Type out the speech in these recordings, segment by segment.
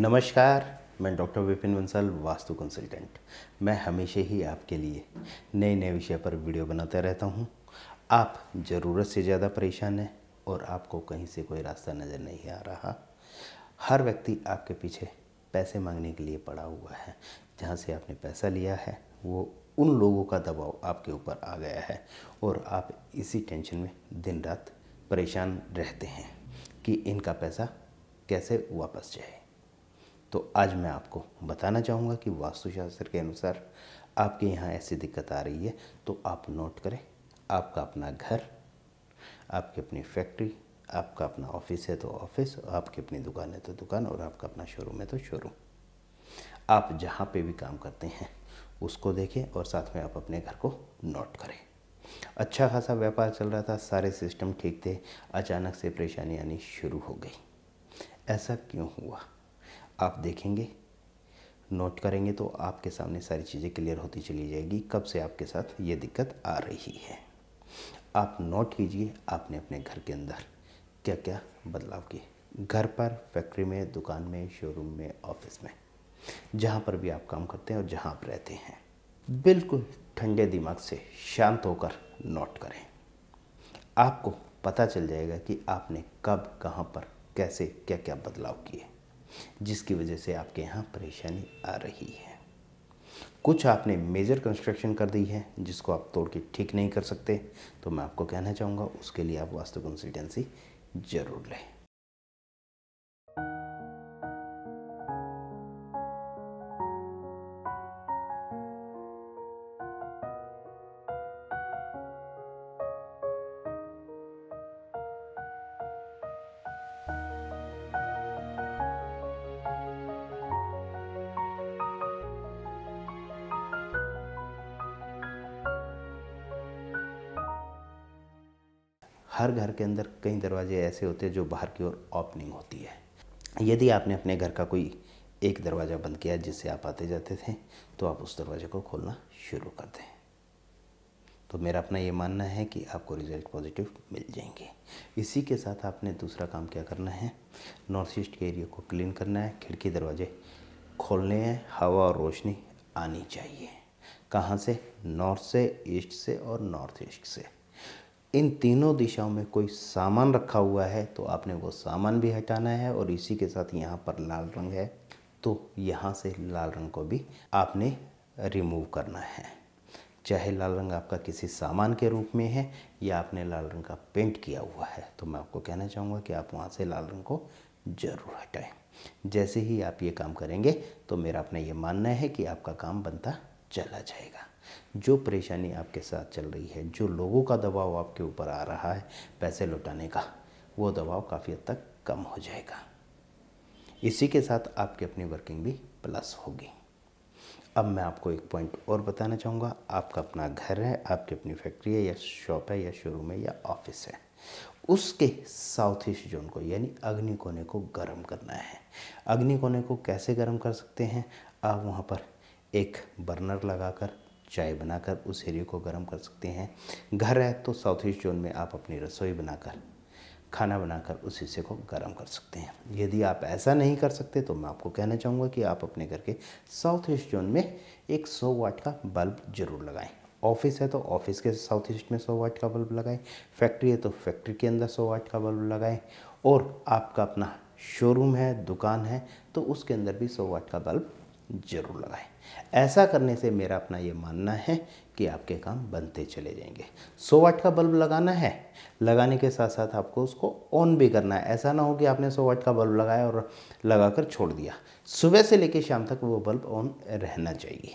नमस्कार मैं doctor Vipin Bansal vastu consultant मैं हमेशा ही आपके लिए नए नए विषय पर वीडियो बनाते रहता हूँ आप ज़रूरत से ज़्यादा परेशान हैं और आपको कहीं से कोई रास्ता नज़र नहीं आ रहा हर व्यक्ति आपके पीछे पैसे मांगने के लिए पड़ा हुआ है जहाँ से आपने पैसा लिया है वो उन लोगों का दबाव आपके ऊपर आ गया है और आप इसी टेंशन में दिन रात परेशान रहते हैं कि इनका पैसा कैसे वापस जाए तो आज मैं आपको बताना चाहूँगा कि वास्तुशास्त्र के अनुसार आपके यहाँ ऐसी दिक्कत आ रही है तो आप नोट करें आपका अपना घर आपकी अपनी फैक्ट्री आपका अपना ऑफिस है तो ऑफिस आपकी अपनी दुकान है तो दुकान और आपका अपना शोरूम है तो शोरूम आप जहाँ पे भी काम करते हैं उसको देखें और साथ में आप अपने घर को नोट करें अच्छा खासा व्यापार चल रहा था सारे सिस्टम ठीक थे अचानक से परेशानी आनी शुरू हो गई ऐसा क्यों हुआ आप देखेंगे नोट करेंगे तो आपके सामने सारी चीज़ें क्लियर होती चली जाएगी कब से आपके साथ ये दिक्कत आ रही है आप नोट कीजिए आपने अपने घर के अंदर क्या क्या बदलाव किए घर पर फैक्ट्री में दुकान में शोरूम में ऑफिस में जहाँ पर भी आप काम करते हैं और जहाँ आप रहते हैं बिल्कुल ठंडे दिमाग से शांत होकर नोट करें आपको पता चल जाएगा कि आपने कब कहाँ पर कैसे क्या क्या बदलाव किए जिसकी वजह से आपके यहाँ परेशानी आ रही है कुछ आपने मेजर कंस्ट्रक्शन कर दी है जिसको आप तोड़ के ठीक नहीं कर सकते तो मैं आपको कहना चाहूँगा उसके लिए आप वास्तु कंसल्टेंसी ज़रूर लें हर घर के अंदर कई दरवाजे ऐसे होते हैं जो बाहर की ओर ओपनिंग होती है यदि आपने अपने घर का कोई एक दरवाज़ा बंद किया जिससे आप आते जाते थे तो आप उस दरवाजे को खोलना शुरू कर दें तो मेरा अपना ये मानना है कि आपको रिजल्ट पॉजिटिव मिल जाएंगे इसी के साथ आपने दूसरा काम क्या करना है नॉर्थ ईस्ट के एरिया को क्लीन करना है खिड़की दरवाजे खोलने हैं हवा और रोशनी आनी चाहिए कहाँ से नॉर्थ से ईस्ट से और नॉर्थ ईस्ट से इन तीनों दिशाओं में कोई सामान रखा हुआ है तो आपने वो सामान भी हटाना है और इसी के साथ यहाँ पर लाल रंग है तो यहाँ से लाल रंग को भी आपने रिमूव करना है चाहे लाल रंग आपका किसी सामान के रूप में है या आपने लाल रंग का पेंट किया हुआ है तो मैं आपको कहना चाहूँगा कि आप वहाँ से लाल रंग को ज़रूर हटाएं जैसे ही आप ये काम करेंगे तो मेरा अपना ये मानना है कि आपका काम बनता चला जाएगा जो परेशानी आपके साथ चल रही है जो लोगों का दबाव आपके ऊपर आ रहा है पैसे लौटाने का वो दबाव काफ़ी हद तक कम हो जाएगा इसी के साथ आपकी अपनी वर्किंग भी प्लस होगी अब मैं आपको एक पॉइंट और बताना चाहूँगा आपका अपना घर है आपकी अपनी फैक्ट्री है या शॉप है या शोरूम है या ऑफिस है उसके साउथ ईस्ट जोन को यानी अग्नि कोने को गर्म करना है अग्नि कोने को कैसे गर्म कर सकते हैं आप वहाँ पर एक बर्नर लगाकर चाय बनाकर उस एरिए को गर्म कर सकते हैं घर है तो साउथ ईस्ट जोन में आप अपनी रसोई बनाकर खाना बनाकर उस हिस्से को गर्म कर सकते हैं यदि आप ऐसा नहीं कर सकते तो मैं आपको कहना चाहूँगा कि आप अपने घर के साउथ ईस्ट जोन में एक सौ वाट का बल्ब जरूर लगाएं ऑफिस है तो ऑफिस के साउथ ईस्ट में सौ वाट का बल्ब लगाएं फैक्ट्री है तो फैक्ट्री के अंदर सौ वाट का बल्ब लगाएं और आपका अपना शोरूम है दुकान है तो उसके अंदर भी सौ वाट का बल्ब जरूर लगाएं ऐसा करने से मेरा अपना ये मानना है कि आपके काम बनते चले जाएंगे सौ वाट का बल्ब लगाना है लगाने के साथ साथ आपको उसको ऑन भी करना है ऐसा ना हो कि आपने सौ वाट का बल्ब लगाया और लगाकर छोड़ दिया सुबह से लेकर शाम तक वो बल्ब ऑन रहना चाहिए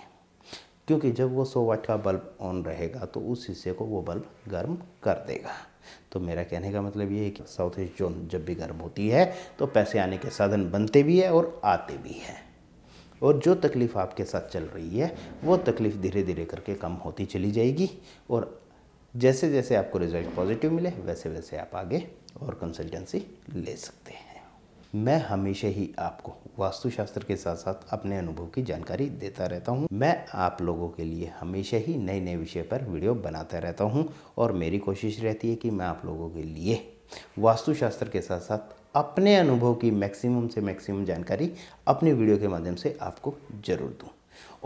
क्योंकि जब वो सौ वाट का बल्ब ऑन रहेगा तो उस हिस्से को वो बल्ब गर्म कर देगा तो मेरा कहने का मतलब ये है कि साउथ ईस्ट जोन जब भी गर्म होती है तो पैसे आने के साधन बनते भी है और आते भी हैं और जो तकलीफ़ आपके साथ चल रही है वो तकलीफ़ धीरे धीरे करके कम होती चली जाएगी और जैसे जैसे आपको रिज़ल्ट पॉजिटिव मिले वैसे वैसे आप आगे और कंसल्टेंसी ले सकते हैं मैं हमेशा ही आपको वास्तुशास्त्र के साथ साथ अपने अनुभव की जानकारी देता रहता हूँ मैं आप लोगों के लिए हमेशा ही नए नए विषय पर वीडियो बनाता रहता हूँ और मेरी कोशिश रहती है कि मैं आप लोगों के लिए वास्तुशास्त्र के साथ साथ अपने अनुभव की मैक्सिमम से मैक्सिमम जानकारी अपनी वीडियो के माध्यम से आपको ज़रूर दूँ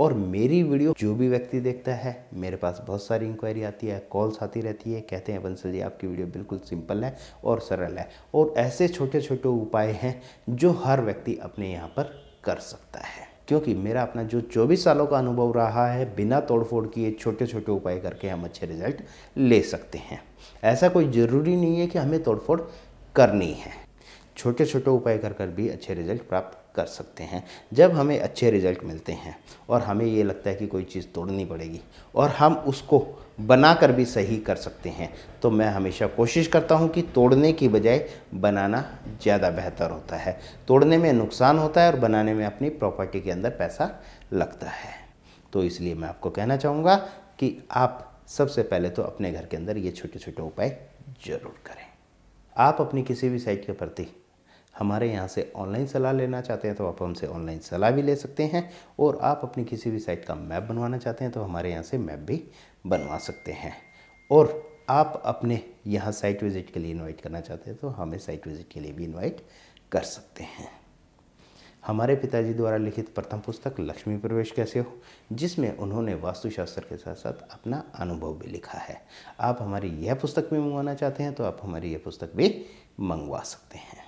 और मेरी वीडियो जो भी व्यक्ति देखता है मेरे पास बहुत सारी इंक्वायरी आती है कॉल्स आती रहती है कहते हैं बंसल जी आपकी वीडियो बिल्कुल सिंपल है और सरल है और ऐसे छोटे छोटे उपाय हैं जो हर व्यक्ति अपने यहाँ पर कर सकता है क्योंकि मेरा अपना जो 24 सालों का अनुभव रहा है बिना तोड़फोड़ किए छोटे छोटे उपाय करके हम अच्छे रिजल्ट ले सकते हैं ऐसा कोई ज़रूरी नहीं है कि हमें तोड़फोड़ करनी है छोटे छोटे उपाय कर कर भी अच्छे रिजल्ट प्राप्त कर सकते हैं जब हमें अच्छे रिजल्ट मिलते हैं और हमें ये लगता है कि कोई चीज़ तोड़नी पड़ेगी और हम उसको बना कर भी सही कर सकते हैं तो मैं हमेशा कोशिश करता हूँ कि तोड़ने की बजाय बनाना ज़्यादा बेहतर होता है तोड़ने में नुकसान होता है और बनाने में अपनी प्रॉपर्टी के अंदर पैसा लगता है तो इसलिए मैं आपको कहना चाहूँगा कि आप सबसे पहले तो अपने घर के अंदर ये छोटे छोटे उपाय ज़रूर करें आप अपनी किसी भी साइट के प्रति हमारे यहाँ से ऑनलाइन सलाह लेना चाहते हैं तो आप हमसे ऑनलाइन सलाह भी ले सकते हैं और आप अपनी किसी भी साइट का मैप बनवाना चाहते हैं तो हमारे यहाँ से मैप भी बनवा सकते हैं और आप अपने यहाँ साइट विज़िट के लिए इनवाइट करना चाहते हैं तो हमें साइट विज़िट के लिए भी इनवाइट कर सकते हैं हमारे पिताजी द्वारा लिखित प्रथम पुस्तक लक्ष्मी प्रवेश कैसे हो जिसमें उन्होंने वास्तुशास्त्र के साथ साथ अपना अनुभव भी लिखा है आप हमारी यह पुस्तक भी मंगवाना चाहते हैं तो आप हमारी यह पुस्तक भी मंगवा सकते हैं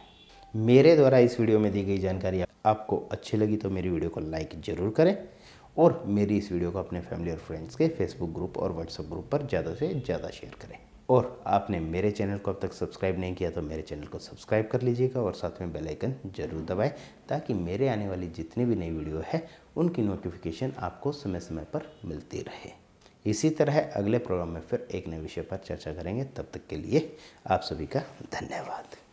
मेरे द्वारा इस वीडियो में दी गई जानकारी आपको अच्छी लगी तो मेरी वीडियो को लाइक ज़रूर करें और मेरी इस वीडियो को अपने फैमिली और फ्रेंड्स के फेसबुक ग्रुप और व्हाट्सएप ग्रुप पर ज़्यादा से ज़्यादा शेयर करें और आपने मेरे चैनल को अब तक सब्सक्राइब नहीं किया तो मेरे चैनल को सब्सक्राइब कर लीजिएगा और साथ में बेल आइकन जरूर दबाएं ताकि मेरे आने वाली जितनी भी नई वीडियो है उनकी नोटिफिकेशन आपको समय समय पर मिलती रहे इसी तरह अगले प्रोग्राम में फिर एक नए विषय पर चर्चा करेंगे तब तक के लिए आप सभी का धन्यवाद